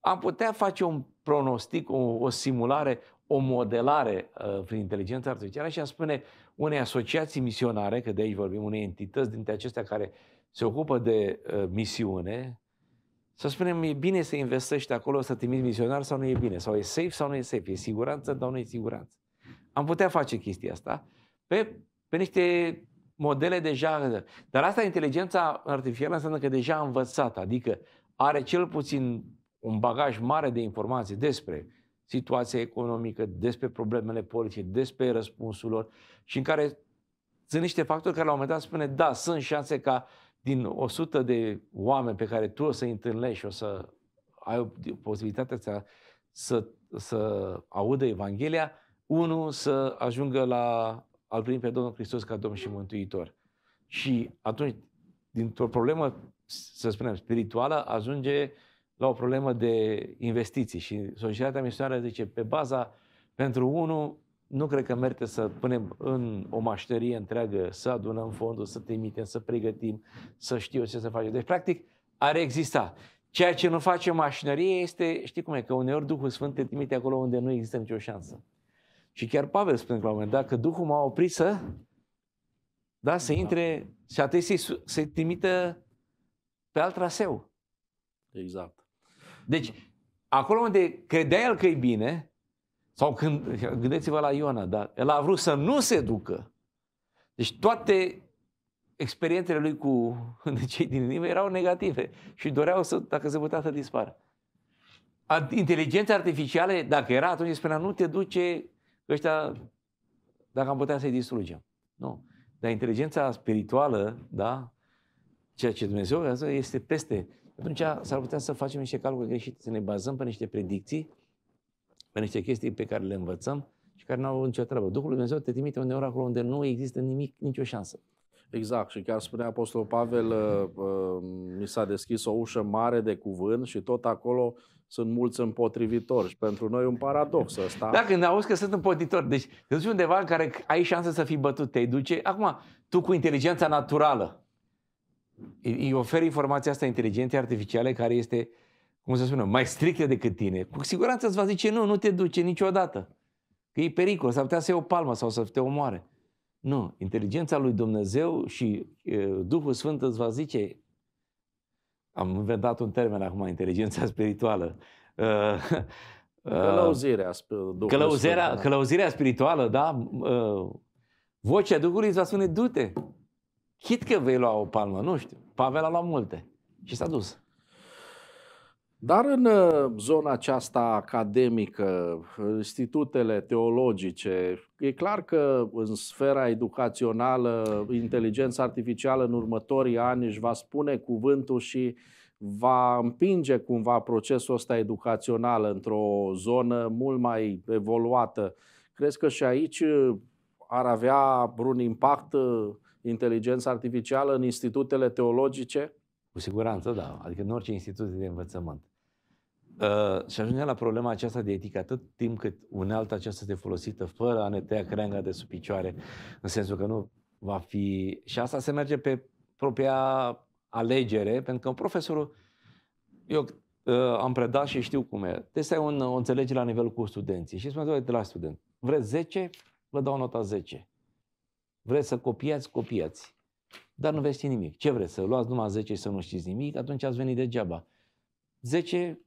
[SPEAKER 2] am putea face un pronostic, o, o simulare, o modelare uh, prin inteligența artificială și a spune unei asociații misionare, că de aici vorbim, unei entități dintre acestea care se ocupă de uh, misiune, să spunem, e bine să investești acolo, să trimiți misionar sau nu e bine, sau e safe sau nu e safe, e siguranță sau nu e siguranță. Am putea face chestia asta pe, pe niște modele deja. Dar asta, inteligența artificială, înseamnă că deja a învățat, adică are cel puțin un bagaj mare de informații despre situația economică, despre problemele politice, despre răspunsul lor și în care sunt niște factori care la un moment dat spune, da, sunt șanse ca uh, din 100 de oameni pe care tu o să-i întâlnești și o să ai posibilitatea să, să, să audă Evanghelia, unul să ajungă la al primi pe Domnul Hristos ca Domn și Mântuitor. Și atunci, dintr-o problemă, să spunem, spirituală, ajunge la o problemă de investiții. Și societatea misionară zice, pe baza pentru unul, nu cred că merită să punem în o mașterie întreagă, să adunăm fondul, să trimitem, să pregătim, să știu ce să facem. Deci, practic, ar exista. Ceea ce nu face mașinărie este, știi cum e, că uneori Duhul Sfânt te trimite acolo unde nu există nicio șansă. Și chiar Pavel spune la un moment dat că Duhul m-a oprit să, da, să da. intre și atunci să să-i trimită pe alt traseu. Exact. Deci, acolo unde credea el că e bine, sau când, gândeți vă la Iona, da? El a vrut să nu se ducă. Deci toate experiențele lui cu cei din inimă erau negative și doreau să, dacă se putea, să dispară. Inteligența artificială, dacă era atunci, spunea, nu te duce ăștia, dacă am putea să-i distrugem. Nu. Dar inteligența spirituală, da, ceea ce Dumnezeu este peste. Atunci s-ar putea să facem niște calcule greșite, să ne bazăm pe niște predicții pe niște chestii pe care le învățăm și care nu au nicio treabă. Duhul lui Dumnezeu te trimite uneori acolo unde nu există nimic, nicio șansă.
[SPEAKER 1] Exact, și chiar spunea Apostolul Pavel, uh, uh, mi s-a deschis o ușă mare de cuvânt și tot acolo sunt mulți împotrivitori și pentru noi un paradox ăsta. Da,
[SPEAKER 2] când auzi că sunt împotrivitori, deci te duci undeva în care ai șansă să fii bătut, te duce. Acum, tu cu inteligența naturală îi oferi informația asta inteligenței artificiale care este uh, cum se spună, mai stricte decât tine, cu siguranță îți va zice nu, nu te duce niciodată. Că e pericol, s-ar putea să iei o palmă sau să te omoare. Nu, inteligența lui Dumnezeu și e, Duhul Sfânt îți va zice, am inventat un termen acum, inteligența spirituală, uh, uh, Călăuzirea,
[SPEAKER 1] Duhul călăuzirea, Sfânt, da.
[SPEAKER 2] călăuzirea spirituală, da? Uh, vocea Duhului îți va spune, du-te. Chit că vei lua o palmă, nu știu. Pavel a luat multe și s-a
[SPEAKER 1] dus. Dar în uh, zona aceasta academică, institutele teologice, e clar că în sfera educațională, inteligența artificială în următorii ani își va spune cuvântul și va împinge cumva procesul ăsta educațional într-o zonă mult mai evoluată. Crezi că și aici uh, ar avea un impact uh, inteligența artificială în institutele teologice? Cu siguranță,
[SPEAKER 2] da. Adică în orice instituție de învățământ. Uh, și ajungem la problema aceasta de etică atât timp cât unealta aceasta este folosită fără a ne tăia creanga de sub picioare, în sensul că nu va fi... Și asta se merge pe propria alegere, pentru că profesorul, eu uh, am predat și știu cum e, Deci să ai un, o înțelegere la nivel cu studenții și spune, de la student, vreți 10? Vă dau nota 10. Vreți să copiați? Copiați dar nu vezi nimic. Ce vreți, să luați numai 10 și să nu știți nimic? Atunci ați venit degeaba. 10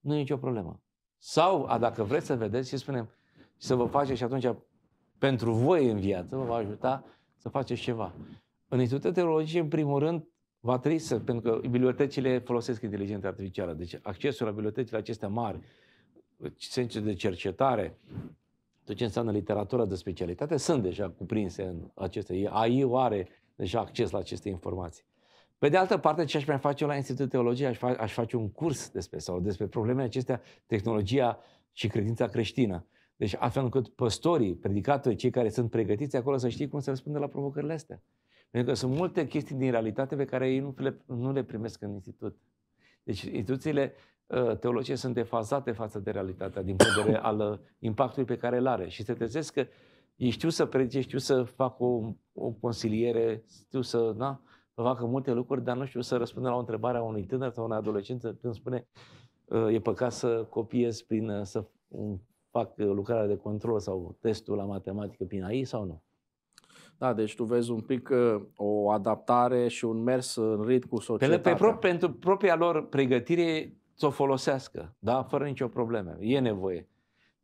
[SPEAKER 2] nu e nicio problemă. Sau, a, dacă vreți să vedeți și spunem, să vă faceți și atunci pentru voi în viață, vă va ajuta să faceți ceva. În Institutul Teologice, în primul rând, va trebui să, pentru că bibliotecile folosesc inteligența artificială, deci accesul la bibliotecile acestea mari, centre de cercetare, tot ce înseamnă literatura de specialitate, sunt deja cuprinse în aceste. AI are deja deci acces la aceste informații. Pe de altă parte, ce aș mai face eu la Institutul Teologiei, Teologie, aș, fa- aș face un curs despre sau despre problemele acestea, tehnologia și credința creștină. Deci astfel încât păstorii, predicatorii, cei care sunt pregătiți acolo să știe cum să răspundă la provocările astea. Pentru că sunt multe chestii din realitate pe care ei nu le, nu le primesc în institut. Deci instituțiile ă, teologice sunt defazate față de realitatea din vedere al ă, impactului pe care îl are și se trezesc că ei știu să predice, știu să fac o, o consiliere, știu să na, facă multe lucruri, dar nu știu să răspundă la o întrebare a unui tânăr sau unei adolescent când spune ă, e păcat să copiez prin ă, să
[SPEAKER 1] fac ă, lucrarea de control sau testul la matematică prin AI sau nu. Da, deci tu vezi un pic o adaptare și un mers în rit cu societatea. Pe, pe,
[SPEAKER 2] pentru propria lor pregătire să o folosească, da? fără nicio problemă. E nevoie.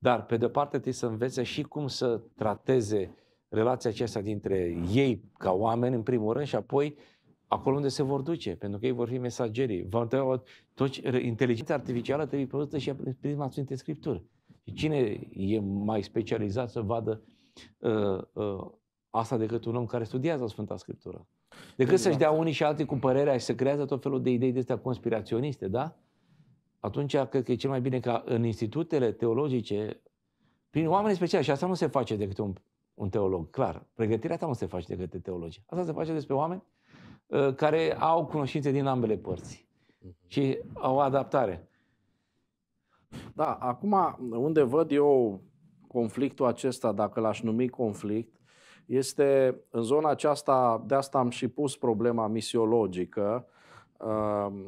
[SPEAKER 2] Dar, pe de-o parte, trebuie să învețe și cum să trateze relația aceasta dintre ei ca oameni, în primul rând, și apoi acolo unde se vor duce, pentru că ei vor fi mesagerii. Toți, inteligența artificială trebuie produsă și prin Sfinte Scripturi. Și cine e mai specializat să vadă uh, uh, asta decât un om care studiază Sfânta Scriptură? Decât exact. să-și dea unii și alții cu părerea și să creează tot felul de idei de astea conspiraționiste, da? atunci cred că e cel mai bine ca în institutele teologice, prin oameni speciali, și asta nu se face decât un, un teolog, clar. Pregătirea ta nu se face decât de teologi. Asta se face despre oameni ă, care au cunoștințe din ambele părți mhm. și au adaptare.
[SPEAKER 1] Da, acum unde văd eu conflictul acesta, dacă l-aș numi conflict, este în zona aceasta, de asta am și pus problema misiologică, uh,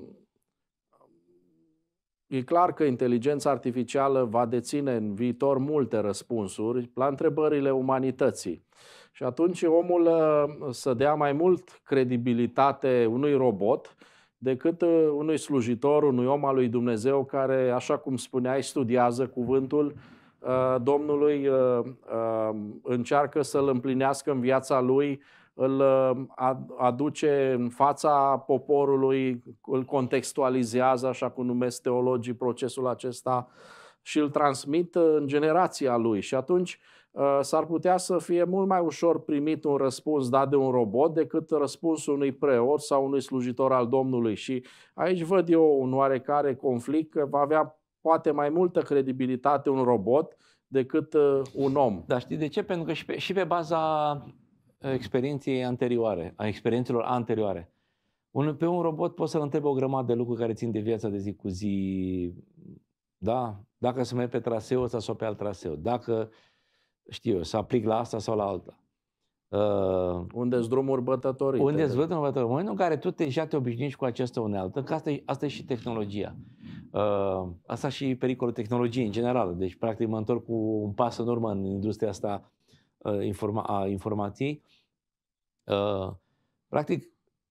[SPEAKER 1] E clar că inteligența artificială va deține în viitor multe răspunsuri la întrebările umanității. Și atunci omul ă, să dea mai mult credibilitate unui robot decât ă, unui slujitor, unui om al lui Dumnezeu care, așa cum spuneai, studiază cuvântul ă, Domnului, încearcă să-l împlinească în viața lui îl um, aduce în fața poporului, îl contextualizează, așa cum numesc teologii procesul acesta, și îl transmit în generația lui. Și atunci uh, s-ar putea să fie mult mai ușor primit un răspuns dat de un robot decât răspunsul unui preot sau unui slujitor al Domnului. Și aici văd eu un oarecare conflict că va avea poate mai multă credibilitate un robot decât uh, un om.
[SPEAKER 2] Dar știi de ce? Pentru că și pe, și pe baza experienței anterioare, a experiențelor anterioare. Un, pe un robot poți să-l întrebi o grămadă de lucruri care țin de viața de zi cu zi. Da? Dacă să merge pe traseu ăsta sau pe alt traseu. Dacă, știu eu, să aplic la asta sau la alta. Uh,
[SPEAKER 1] unde sunt drumuri bătătorii. Unde sunt drumuri
[SPEAKER 2] bătătorii. În momentul în care tu deja te obișnuiești cu această unealtă, că asta e, asta e și tehnologia. Uh, asta și pericolul tehnologiei în general. Deci, practic, mă întorc cu un pas în urmă în industria asta uh, informa- a informației. Uh, Uh, practic,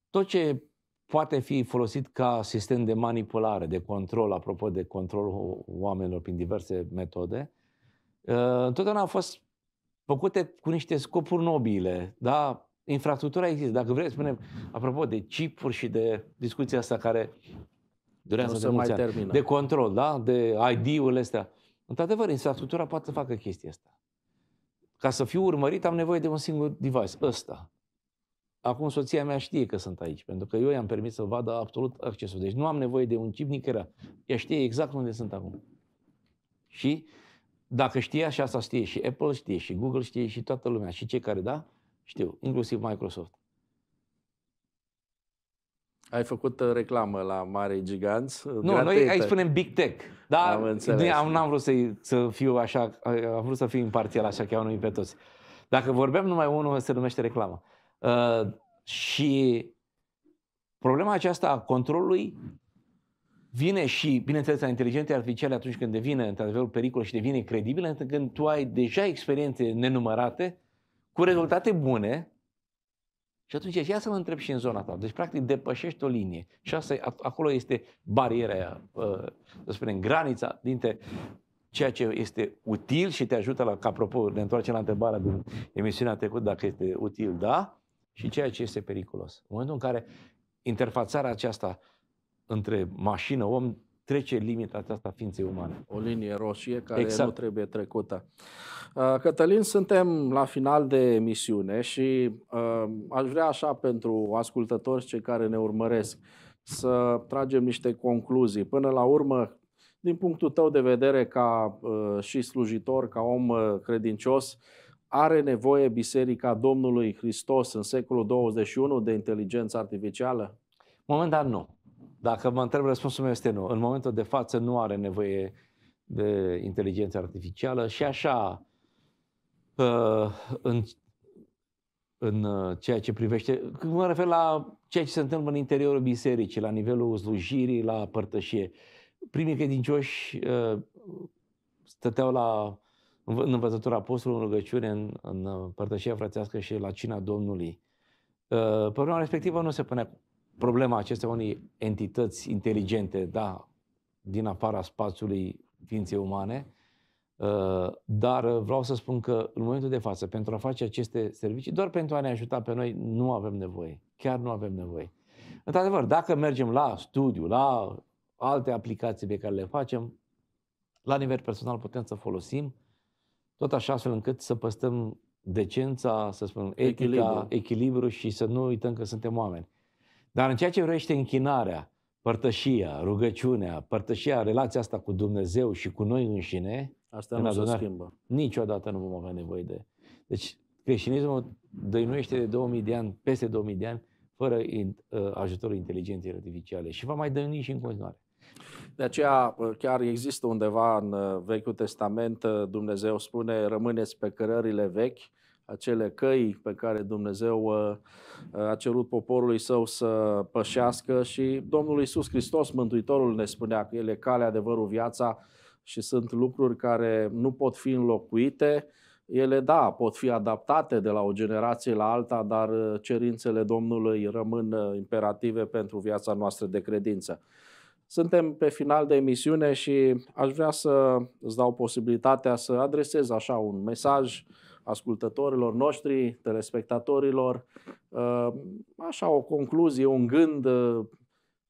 [SPEAKER 2] tot ce poate fi folosit ca sistem de manipulare, de control, apropo de controlul oamenilor prin diverse metode, uh, întotdeauna au fost făcute cu niște scopuri nobile, da? Infrastructura există. Dacă vreți, spunem, apropo de chipuri și de discuția asta care durează să mai termină. de control, da? de id ul astea. Într-adevăr, infrastructura poate să facă chestia asta. Ca să fiu urmărit, am nevoie de un singur device, ăsta. Acum soția mea știe că sunt aici, pentru că eu i-am permis să vadă absolut accesul. Deci nu am nevoie de un chip nicărea. Ea știe exact unde sunt acum. Și dacă știa și asta știe și Apple știe și Google știe și toată lumea și cei care da, știu, inclusiv Microsoft.
[SPEAKER 1] Ai făcut uh, reclamă la mari giganți. Nu, noi aici spunem Big Tech. Dar am înțeles. Am,
[SPEAKER 2] n-am vrut să, să fiu așa, am vrut să fiu imparțial așa că i-au numit pe toți. Dacă vorbeam numai unul, se numește reclamă. Uh, și problema aceasta a controlului vine și, bineînțeles, la inteligența artificiale atunci când devine, într-adevăr, pericol și devine credibilă, când tu ai deja experiențe nenumărate cu rezultate bune, și atunci ia să mă întreb și în zona ta. Deci, practic, depășești o linie. Și asta, acolo este bariera aia, uh, să spunem, granița dintre ceea ce este util și te ajută la, ca apropo, ne întoarcem la întrebarea din emisiunea trecută, dacă este util, da, și ceea ce este periculos. În momentul în care interfațarea aceasta între
[SPEAKER 1] mașină, om, trece limita aceasta ființei umane. O linie roșie care exact. nu trebuie trecută. Uh, Cătălin, suntem la final de emisiune și uh, aș vrea așa pentru ascultători cei care ne urmăresc să tragem niște concluzii. Până la urmă, din punctul tău de vedere ca uh, și slujitor, ca om credincios, are nevoie Biserica Domnului Hristos în secolul 21 de inteligență artificială? Momentan nu. Dacă mă
[SPEAKER 2] întreb, răspunsul meu este nu. În momentul de față nu are nevoie de inteligență artificială și așa uh, în, în uh, ceea ce privește, mă refer la ceea ce se întâmplă în interiorul bisericii, la nivelul slujirii, la părtășie. Primii credincioși uh, stăteau la în învățătura apostolului, în rugăciune, în, în uh, părtășia frățească și la cina Domnului. Uh, problema respectivă nu se pune problema acestei unei entități inteligente, da, din afara spațiului ființei umane, uh, dar vreau să spun că în momentul de față, pentru a face aceste servicii, doar pentru a ne ajuta pe noi, nu avem nevoie. Chiar nu avem nevoie. Într-adevăr, dacă mergem la studiu, la alte aplicații pe care le facem, la nivel personal putem să folosim, tot așa astfel încât să păstrăm decența, să spunem, etica, echilibru. echilibru și să nu uităm că suntem oameni. Dar în ceea ce vrește închinarea, părtășia, rugăciunea, părtășia, relația asta cu Dumnezeu și cu noi înșine,
[SPEAKER 1] asta în nu adunare, se schimbă.
[SPEAKER 2] Niciodată nu vom avea nevoie de. Deci creștinismul dăinuiește de 2000 de ani, peste 2000 de ani, fără ă, ajutorul inteligenței artificiale și va mai dăinui și în continuare.
[SPEAKER 1] De aceea uh, chiar există undeva în uh, Vechiul Testament, uh, Dumnezeu spune, rămâneți pe cărările vechi, acele căi pe care Dumnezeu a cerut poporului său să pășească și Domnul Isus Hristos, Mântuitorul, ne spunea că ele calea, adevărul, viața și sunt lucruri care nu pot fi înlocuite. Ele, da, pot fi adaptate de la o generație la alta, dar cerințele Domnului rămân imperative pentru viața noastră de credință. Suntem pe final de emisiune și aș vrea să îți dau posibilitatea să adresez așa un mesaj ascultătorilor noștri, telespectatorilor, uh, așa o concluzie, un gând uh,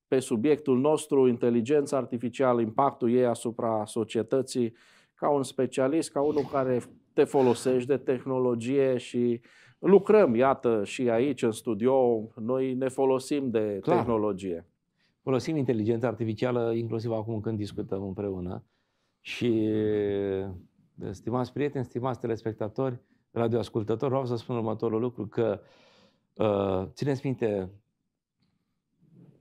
[SPEAKER 1] pe subiectul nostru, inteligența artificială, impactul ei asupra societății, ca un specialist, ca unul care te folosești de tehnologie și lucrăm, iată, și aici, în studio, noi ne folosim de Clar. tehnologie
[SPEAKER 2] folosim inteligența artificială inclusiv acum când discutăm împreună. Și, stimați prieteni, stimați telespectatori, radioascultători, vreau să spun următorul lucru, că ă, țineți minte,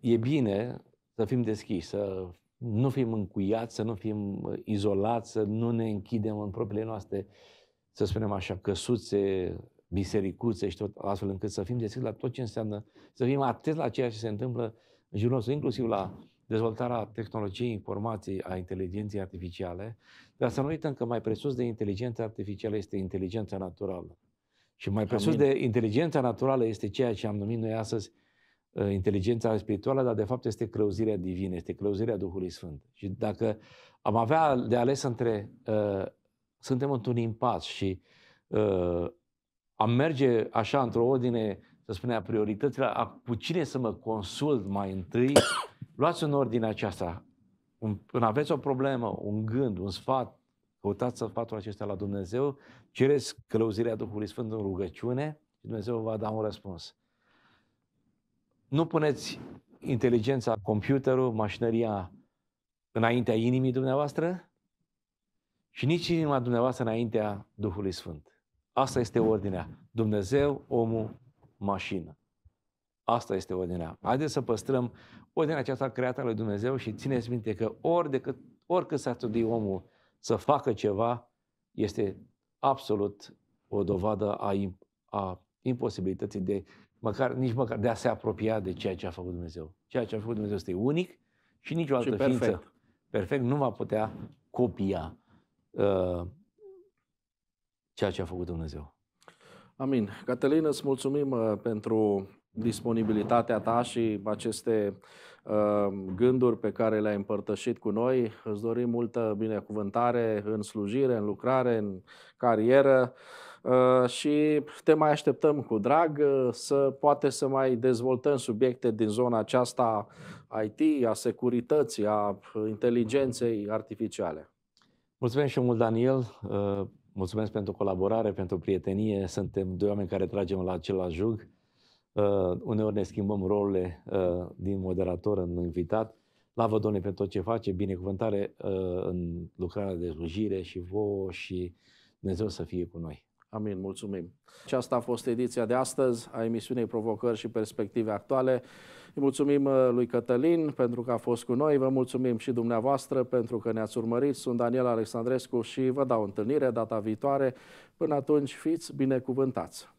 [SPEAKER 2] e bine să fim deschiși, să nu fim încuiați, să nu fim izolați, să nu ne închidem în propriile noastre, să spunem așa, căsuțe, bisericuțe și tot astfel încât să fim deschiși la tot ce înseamnă, să fim atenți la ceea ce se întâmplă uh, în jurul nostru, inclusiv la dezvoltarea tehnologiei informației, a inteligenței artificiale, dar să nu uităm că mai presus de inteligența artificială este inteligența naturală. Și mai presus Amin. de inteligența naturală este ceea ce am numit noi astăzi uh, inteligența spirituală, dar de fapt este clăuzirea divină, este clăuzirea Duhului Sfânt. Și dacă am avea de ales între... Uh, suntem într-un impas și uh, am merge așa într-o ordine să spunea, prioritățile, a, cu cine să mă consult mai întâi, luați în ordine aceasta. Un, când aveți o problemă, un gând, un sfat, căutați sfatul acesta la Dumnezeu, cereți călăuzirea Duhului Sfânt în rugăciune și Dumnezeu va da un răspuns. Nu puneți inteligența, computerul, mașinăria înaintea inimii dumneavoastră și nici inima dumneavoastră înaintea Duhului Sfânt. Asta este ordinea. Dumnezeu, omul mașină. Asta este ordinea. Haideți să păstrăm ordinea aceasta creată a lui Dumnezeu și țineți minte că ori de cât, oricât s-ar trudi omul să facă ceva, este absolut o dovadă a, a imposibilității de măcar, nici măcar de a se apropia de ceea ce a făcut Dumnezeu. Ceea ce a făcut Dumnezeu este unic
[SPEAKER 1] și nicio altă și perfect. ființă perfect
[SPEAKER 2] nu va putea copia uh, ceea ce a făcut Dumnezeu.
[SPEAKER 1] Amin. Cătălin, îți mulțumim uh, pentru disponibilitatea ta și aceste uh, gânduri pe care le-ai împărtășit cu noi. Îți dorim multă binecuvântare în slujire, în lucrare, în carieră uh, și te mai așteptăm cu drag să poate să mai dezvoltăm subiecte din zona aceasta IT, a securității, a inteligenței artificiale.
[SPEAKER 2] Mulțumesc și mult, Daniel. Mulțumesc pentru colaborare, pentru prietenie. Suntem doi oameni care tragem la același jug. Uh, uneori ne schimbăm rolurile uh, din moderator în invitat. vă, Doamne, pentru tot ce face, binecuvântare uh, în lucrarea de slujire și vouă și Dumnezeu să fie cu noi. Amin, mulțumim.
[SPEAKER 1] Și asta a fost ediția de astăzi a emisiunii Provocări și Perspective Actuale. Îi mulțumim uh, lui Cătălin pentru că a fost cu noi, vă mulțumim și dumneavoastră pentru că ne-ați urmărit. Sunt Daniel Alexandrescu și vă dau întâlnire data viitoare. Până atunci, fiți binecuvântați!